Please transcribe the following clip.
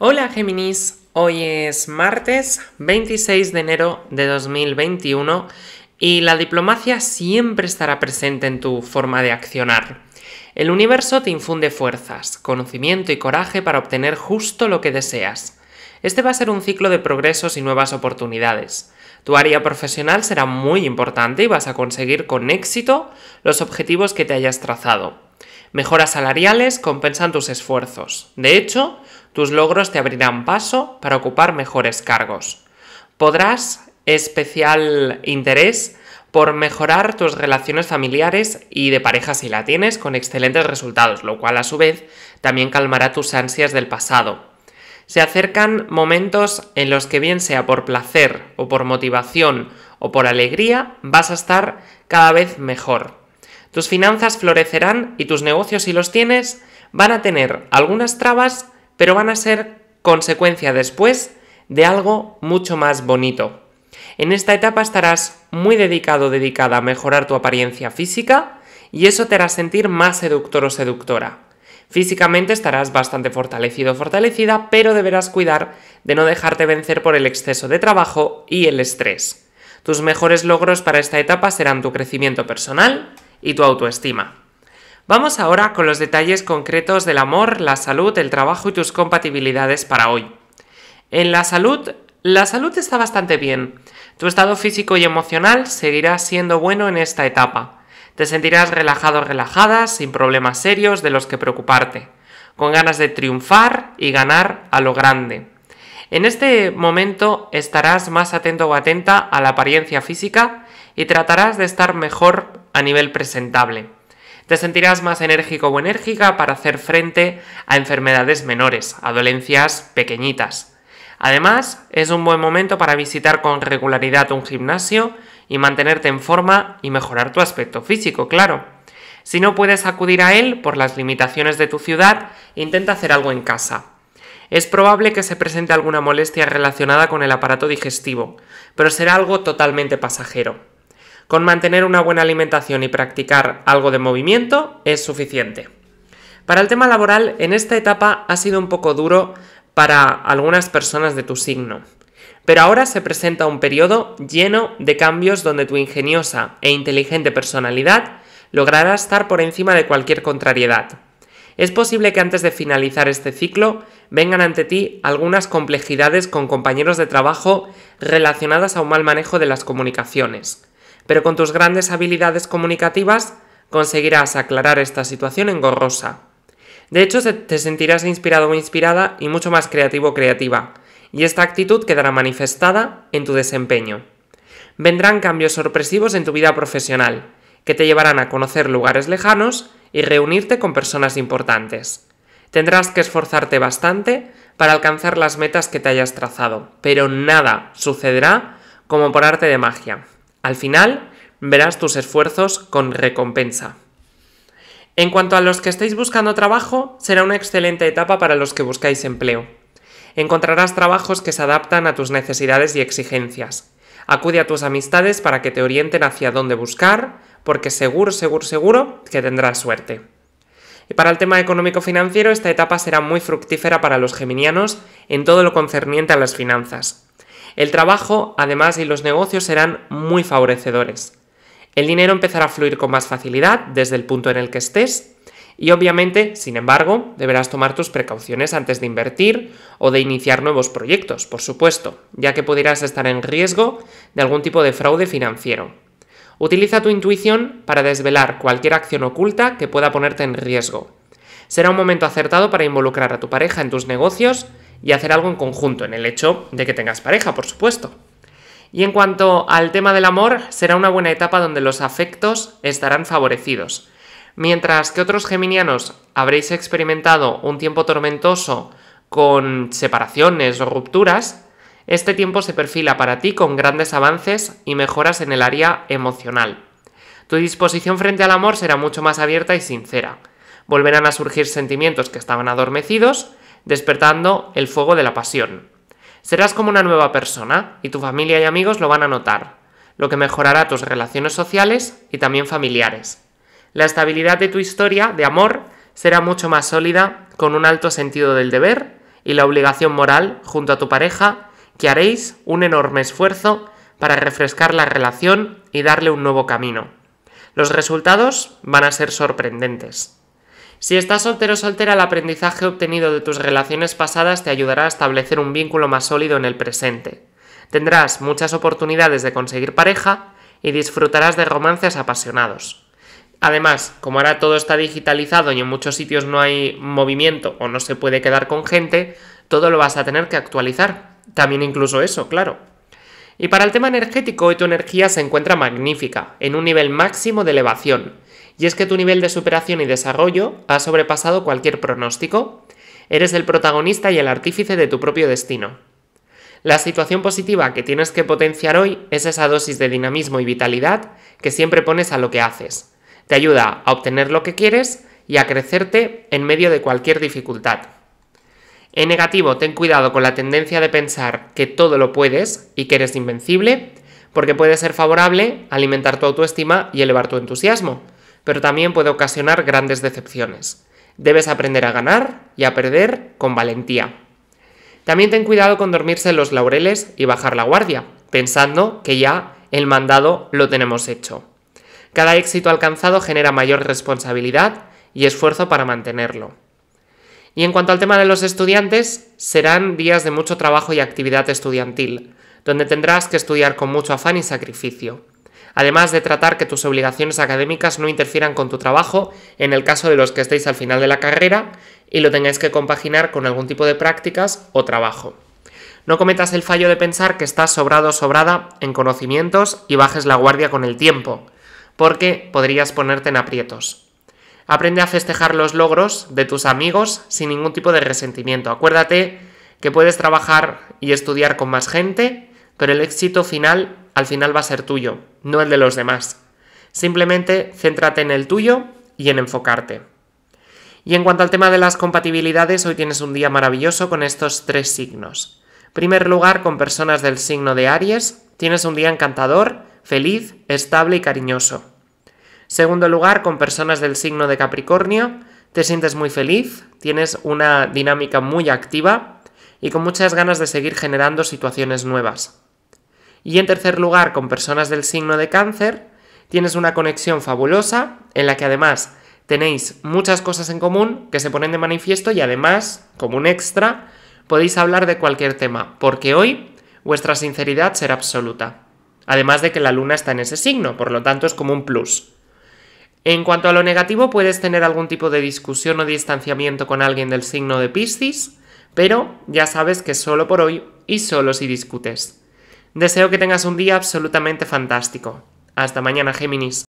Hola Géminis, hoy es martes 26 de enero de 2021 y la diplomacia siempre estará presente en tu forma de accionar. El universo te infunde fuerzas, conocimiento y coraje para obtener justo lo que deseas. Este va a ser un ciclo de progresos y nuevas oportunidades. Tu área profesional será muy importante y vas a conseguir con éxito los objetivos que te hayas trazado. Mejoras salariales compensan tus esfuerzos. De hecho, tus logros te abrirán paso para ocupar mejores cargos. Podrás especial interés por mejorar tus relaciones familiares y de pareja si la tienes con excelentes resultados, lo cual a su vez también calmará tus ansias del pasado. Se acercan momentos en los que bien sea por placer o por motivación o por alegría, vas a estar cada vez mejor. Tus finanzas florecerán y tus negocios si los tienes van a tener algunas trabas, pero van a ser consecuencia después de algo mucho más bonito. En esta etapa estarás muy dedicado dedicada a mejorar tu apariencia física y eso te hará sentir más seductor o seductora. Físicamente estarás bastante fortalecido o fortalecida, pero deberás cuidar de no dejarte vencer por el exceso de trabajo y el estrés. Tus mejores logros para esta etapa serán tu crecimiento personal y tu autoestima. Vamos ahora con los detalles concretos del amor, la salud, el trabajo y tus compatibilidades para hoy. En la salud, la salud está bastante bien. Tu estado físico y emocional seguirá siendo bueno en esta etapa. Te sentirás relajado relajada, sin problemas serios de los que preocuparte, con ganas de triunfar y ganar a lo grande. En este momento estarás más atento o atenta a la apariencia física y tratarás de estar mejor a nivel presentable. Te sentirás más enérgico o enérgica para hacer frente a enfermedades menores, a dolencias pequeñitas. Además, es un buen momento para visitar con regularidad un gimnasio y mantenerte en forma y mejorar tu aspecto físico, claro. Si no puedes acudir a él por las limitaciones de tu ciudad, intenta hacer algo en casa. Es probable que se presente alguna molestia relacionada con el aparato digestivo, pero será algo totalmente pasajero. Con mantener una buena alimentación y practicar algo de movimiento es suficiente. Para el tema laboral, en esta etapa ha sido un poco duro para algunas personas de tu signo. Pero ahora se presenta un periodo lleno de cambios donde tu ingeniosa e inteligente personalidad logrará estar por encima de cualquier contrariedad. Es posible que antes de finalizar este ciclo vengan ante ti algunas complejidades con compañeros de trabajo relacionadas a un mal manejo de las comunicaciones pero con tus grandes habilidades comunicativas conseguirás aclarar esta situación engorrosa. De hecho, te sentirás inspirado o inspirada y mucho más creativo o creativa, y esta actitud quedará manifestada en tu desempeño. Vendrán cambios sorpresivos en tu vida profesional, que te llevarán a conocer lugares lejanos y reunirte con personas importantes. Tendrás que esforzarte bastante para alcanzar las metas que te hayas trazado, pero nada sucederá como por arte de magia. Al final, verás tus esfuerzos con recompensa. En cuanto a los que estáis buscando trabajo, será una excelente etapa para los que buscáis empleo. Encontrarás trabajos que se adaptan a tus necesidades y exigencias. Acude a tus amistades para que te orienten hacia dónde buscar, porque seguro, seguro, seguro que tendrás suerte. Y para el tema económico-financiero, esta etapa será muy fructífera para los geminianos en todo lo concerniente a las finanzas. El trabajo, además, y los negocios serán muy favorecedores. El dinero empezará a fluir con más facilidad desde el punto en el que estés y obviamente, sin embargo, deberás tomar tus precauciones antes de invertir o de iniciar nuevos proyectos, por supuesto, ya que pudieras estar en riesgo de algún tipo de fraude financiero. Utiliza tu intuición para desvelar cualquier acción oculta que pueda ponerte en riesgo. Será un momento acertado para involucrar a tu pareja en tus negocios y hacer algo en conjunto, en el hecho de que tengas pareja, por supuesto. Y en cuanto al tema del amor, será una buena etapa donde los afectos estarán favorecidos. Mientras que otros geminianos habréis experimentado un tiempo tormentoso con separaciones o rupturas, este tiempo se perfila para ti con grandes avances y mejoras en el área emocional. Tu disposición frente al amor será mucho más abierta y sincera. Volverán a surgir sentimientos que estaban adormecidos despertando el fuego de la pasión. Serás como una nueva persona y tu familia y amigos lo van a notar, lo que mejorará tus relaciones sociales y también familiares. La estabilidad de tu historia de amor será mucho más sólida con un alto sentido del deber y la obligación moral junto a tu pareja que haréis un enorme esfuerzo para refrescar la relación y darle un nuevo camino. Los resultados van a ser sorprendentes. Si estás soltero o soltera, el aprendizaje obtenido de tus relaciones pasadas te ayudará a establecer un vínculo más sólido en el presente. Tendrás muchas oportunidades de conseguir pareja y disfrutarás de romances apasionados. Además, como ahora todo está digitalizado y en muchos sitios no hay movimiento o no se puede quedar con gente, todo lo vas a tener que actualizar. También incluso eso, claro. Y para el tema energético, hoy tu energía se encuentra magnífica, en un nivel máximo de elevación y es que tu nivel de superación y desarrollo ha sobrepasado cualquier pronóstico. Eres el protagonista y el artífice de tu propio destino. La situación positiva que tienes que potenciar hoy es esa dosis de dinamismo y vitalidad que siempre pones a lo que haces. Te ayuda a obtener lo que quieres y a crecerte en medio de cualquier dificultad. En negativo, ten cuidado con la tendencia de pensar que todo lo puedes y que eres invencible, porque puede ser favorable alimentar tu autoestima y elevar tu entusiasmo pero también puede ocasionar grandes decepciones. Debes aprender a ganar y a perder con valentía. También ten cuidado con dormirse en los laureles y bajar la guardia, pensando que ya el mandado lo tenemos hecho. Cada éxito alcanzado genera mayor responsabilidad y esfuerzo para mantenerlo. Y en cuanto al tema de los estudiantes, serán días de mucho trabajo y actividad estudiantil, donde tendrás que estudiar con mucho afán y sacrificio además de tratar que tus obligaciones académicas no interfieran con tu trabajo en el caso de los que estéis al final de la carrera y lo tengáis que compaginar con algún tipo de prácticas o trabajo. No cometas el fallo de pensar que estás sobrado o sobrada en conocimientos y bajes la guardia con el tiempo, porque podrías ponerte en aprietos. Aprende a festejar los logros de tus amigos sin ningún tipo de resentimiento. Acuérdate que puedes trabajar y estudiar con más gente pero el éxito final al final va a ser tuyo, no el de los demás. Simplemente céntrate en el tuyo y en enfocarte. Y en cuanto al tema de las compatibilidades, hoy tienes un día maravilloso con estos tres signos. primer lugar, con personas del signo de Aries, tienes un día encantador, feliz, estable y cariñoso. Segundo lugar, con personas del signo de Capricornio, te sientes muy feliz, tienes una dinámica muy activa y con muchas ganas de seguir generando situaciones nuevas. Y en tercer lugar, con personas del signo de cáncer, tienes una conexión fabulosa en la que además tenéis muchas cosas en común que se ponen de manifiesto y además, como un extra, podéis hablar de cualquier tema, porque hoy vuestra sinceridad será absoluta. Además de que la luna está en ese signo, por lo tanto es como un plus. En cuanto a lo negativo, puedes tener algún tipo de discusión o distanciamiento con alguien del signo de Piscis, pero ya sabes que solo por hoy y solo si discutes. Deseo que tengas un día absolutamente fantástico. Hasta mañana, Géminis.